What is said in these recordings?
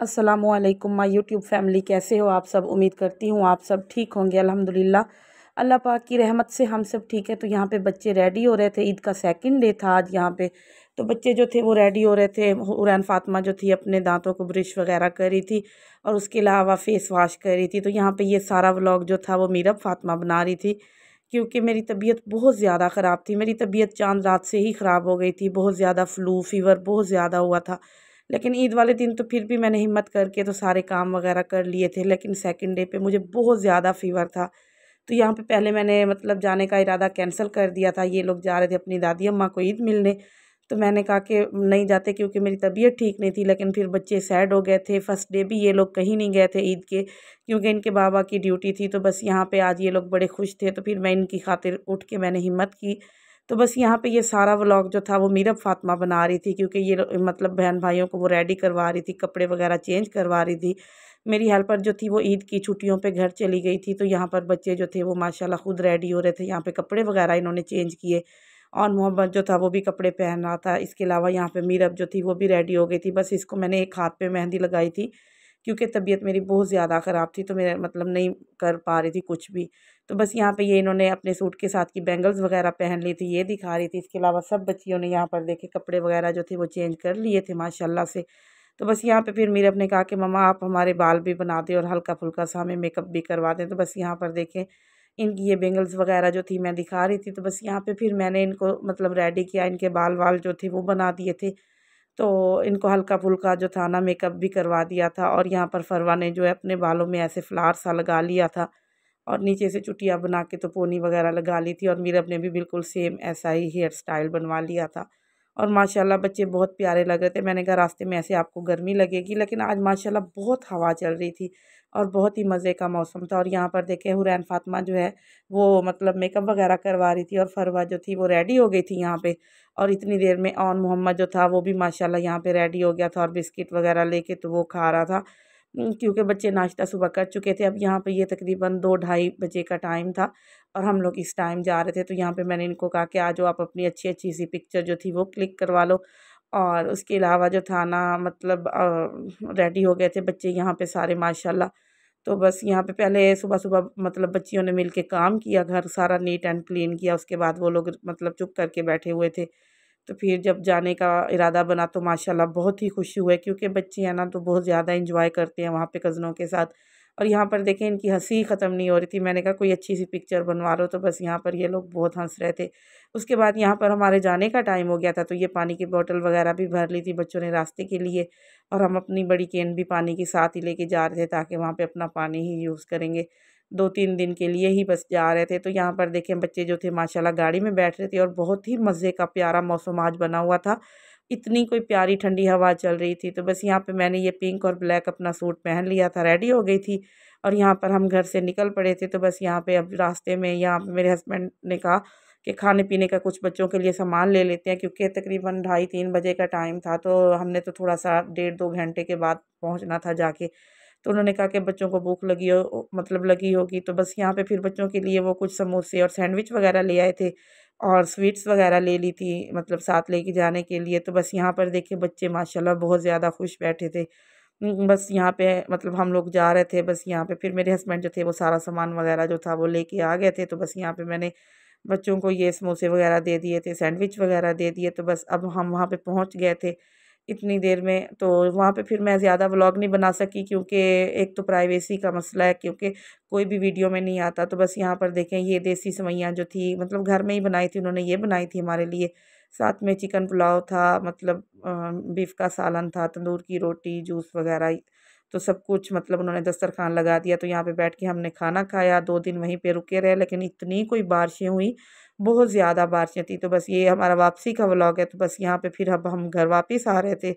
वालेकुम my YouTube family कैसे हो आप सब उम्मीद करती हूँ आप सब ठीक होंगे अल्हम्दुलिल्लाह अल्लाह पाक की रहमत से हम सब ठीक है तो यहाँ पे बच्चे रेडी हो रहे थे ईद का सेकंड डे था आज यहाँ पे तो बच्चे जो थे वो रेडी हो रहे थे हुरैन फातिमा जो थी अपने दांतों को ब्रश वगैरह कर रही थी और उसके अलावा फ़ेस वाश कर रही थी तो यहाँ पर ये सारा व्लॉग जो था वो मीरब फातिमा बना रही थी क्योंकि मेरी तबीयत बहुत ज़्यादा ख़राब थी मेरी तबीयत चांद रात से ही ख़राब हो गई थी बहुत ज़्यादा फ्लू फ़ीवर बहुत ज़्यादा हुआ था लेकिन ईद वाले दिन तो फिर भी मैंने हिम्मत करके तो सारे काम वगैरह कर लिए थे लेकिन सेकेंड डे पे मुझे बहुत ज़्यादा फीवर था तो यहाँ पे पहले मैंने मतलब जाने का इरादा कैंसिल कर दिया था ये लोग जा रहे थे अपनी दादी अम्मा को ईद मिलने तो मैंने कहा कि नहीं जाते क्योंकि मेरी तबीयत ठीक नहीं थी लेकिन फिर बच्चे सैड हो गए थे फर्स्ट डे भी ये लोग कहीं नहीं गए थे ईद के क्योंकि इनके बाबा की ड्यूटी थी तो बस यहाँ पे आज ये लोग बड़े खुश थे तो फिर मैं इनकी खातिर उठ के मैंने हिम्मत की तो बस यहाँ पे ये सारा व्लॉग जो था वो मीरब फातिमा बना रही थी क्योंकि ये मतलब बहन भाइयों को वो रेडी करवा रही थी कपड़े वगैरह चेंज करवा रही थी मेरी हेल्पर जो थी वो ईद की छुट्टियों पे घर चली गई थी तो यहाँ पर बच्चे जो थे वो माशाल्लाह खुद रेडी हो रहे थे यहाँ पे कपड़े वगैरह इन्होंने चेंज किए और मोहम्मद जो था वो भी कपड़े पहन रहा था इसके अलावा यहाँ पर मीरब जो थी वो भी रेडी हो गई थी बस इसको मैंने एक हाथ पे मेहंदी लगाई थी क्योंकि तबीयत मेरी बहुत ज़्यादा ख़राब थी तो मेरे मतलब नहीं कर पा रही थी कुछ भी तो बस यहाँ पे ये इन्होंने अपने सूट के साथ की बैंगल्स वगैरह पहन ली थी ये दिखा रही थी इसके अलावा सब बच्चियों ने यहाँ पर देखे कपड़े वगैरह जो थे वो चेंज कर लिए थे माशाला से तो बस यहाँ पर फिर मीरब ने कहा कि ममा आप हमारे बाल भी बना दें और हल्का फुल्का सा हमें मेकअप भी करवा दें तो बस यहाँ पर देखें इनकी ये बेंगल्स वगैरह जो थी मैं दिखा रही थी तो बस यहाँ पे फिर मैंने इनको मतलब रेडी किया इनके बाल वाल जो थे वो बना दिए थे तो इनको हल्का फुल्का जो था ना मेकअप भी करवा दिया था और यहाँ पर फरवा ने जो है अपने बालों में ऐसे फ्लार सा लगा लिया था और नीचे से चुटिया बना के तो पोनी वगैरह लगा ली थी और मीरब ने भी बिल्कुल सेम ऐसा ही हेयर स्टाइल बनवा लिया था और माशाल्लाह बच्चे बहुत प्यारे लग रहे थे मैंने कहा रास्ते में ऐसे आपको गर्मी लगेगी लेकिन आज माशाल्लाह बहुत हवा चल रही थी और बहुत ही मज़े का मौसम था और यहाँ पर देखे हुरैन फातिमा जो है वो मतलब मेकअप वगैरह करवा रही थी और फरवा जो थी वो रेडी हो गई थी यहाँ पे और इतनी देर में ऑन मोहम्मद जो था वो भी माशाल्लाह यहाँ पे रेडी हो गया था और बिस्किट वगैरह लेके तो वो खा रहा था क्योंकि बच्चे नाश्ता सुबह कर चुके थे अब यहाँ पे ये तकरीबन दो ढाई बजे का टाइम था और हम लोग इस टाइम जा रहे थे तो यहाँ पे मैंने इनको कहा कि आज आप अपनी अच्छी अच्छी सी पिक्चर जो थी वो क्लिक करवा लो और उसके अलावा जो था ना मतलब रेडी हो गए थे बच्चे यहाँ पर सारे माशाला तो बस यहाँ पे पहले सुबह सुबह मतलब बच्चियों ने मिलके काम किया घर सारा नीट एंड क्लीन किया उसके बाद वो लोग मतलब चुप करके बैठे हुए थे तो फिर जब जाने का इरादा बना तो माशाल्लाह बहुत ही खुशी हुए क्योंकि बच्चे हैं ना तो बहुत ज़्यादा इंजॉय करते हैं वहाँ पे कज़नों के साथ और यहाँ पर देखें इनकी हंसी ख़त्म नहीं हो रही थी मैंने कहा कोई अच्छी सी पिक्चर बनवा लो तो बस यहाँ पर ये लोग बहुत हंस रहे थे उसके बाद यहाँ पर हमारे जाने का टाइम हो गया था तो ये पानी की बॉटल वगैरह भी भर ली थी बच्चों ने रास्ते के लिए और हम अपनी बड़ी केन भी पानी के साथ ही लेके जा रहे थे ताकि वहाँ पर अपना पानी ही यूज़ करेंगे दो तीन दिन के लिए ही बस जा रहे थे तो यहाँ पर देखें बच्चे जो थे माशाल्लाह गाड़ी में बैठ रहे थे और बहुत ही मज़े का प्यारा मौसम आज बना हुआ था इतनी कोई प्यारी ठंडी हवा चल रही थी तो बस यहाँ पे मैंने ये पिंक और ब्लैक अपना सूट पहन लिया था रेडी हो गई थी और यहाँ पर हम घर से निकल पड़े थे तो बस यहाँ पे अब रास्ते में यहाँ मेरे हस्बैंड ने कहा कि खाने पीने का कुछ बच्चों के लिए सामान ले लेते हैं क्योंकि तकरीबन ढाई तीन बजे का टाइम था तो हमने तो थोड़ा सा डेढ़ दो घंटे के बाद पहुँचना था जाके तो उन्होंने कहा कि बच्चों को भूख लगी हो मतलब लगी होगी तो बस यहाँ पे फिर बच्चों के लिए वो कुछ समोसे और सैंडविच वगैरह ले आए थे और स्वीट्स वगैरह ले ली थी मतलब साथ लेके जाने के लिए तो बस यहाँ पर देखे बच्चे माशाल्लाह बहुत ज़्यादा खुश बैठे थे बस यहाँ पे मतलब हम लोग जा रहे थे बस यहाँ पे फिर मेरे हस्बैंड जो थे वो सारा सामान वगैरह जो था वो लेके आ गए थे तो बस यहाँ पे मैंने बच्चों को ये समोसे वगैरह दे दिए थे सैंडविच वगैरह दे दिए तो बस अब हम वहाँ पर पहुँच गए थे इतनी देर में तो वहाँ पे फिर मैं ज़्यादा व्लॉग नहीं बना सकी क्योंकि एक तो प्राइवेसी का मसला है क्योंकि कोई भी वीडियो में नहीं आता तो बस यहाँ पर देखें ये देसी सवैयाँ जो थी मतलब घर में ही बनाई थी उन्होंने ये बनाई थी हमारे लिए साथ में चिकन पुलाव था मतलब बीफ का सालन था तंदूर की रोटी जूस वगैरह तो सब कुछ मतलब उन्होंने दस्तरखान लगा दिया तो यहाँ पे बैठ के हमने खाना खाया दो दिन वहीं पे रुके रहे लेकिन इतनी कोई बारिशें हुई बहुत ज़्यादा बारिशें थी तो बस ये हमारा वापसी का व्लॉग है तो बस यहाँ पे फिर अब हम घर वापस आ रहे थे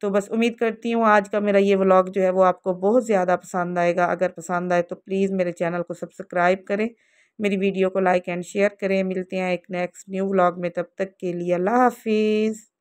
तो बस उम्मीद करती हूँ आज का मेरा ये व्लॉग जो है वो आपको बहुत ज़्यादा पसंद आएगा अगर पसंद आए तो प्लीज़ मेरे चैनल को सब्सक्राइब करें मेरी वीडियो को लाइक एंड शेयर करें मिलते हैं एक नेक्स्ट न्यू व्लॉग में तब तक के लिए अल्लाह हाफिज़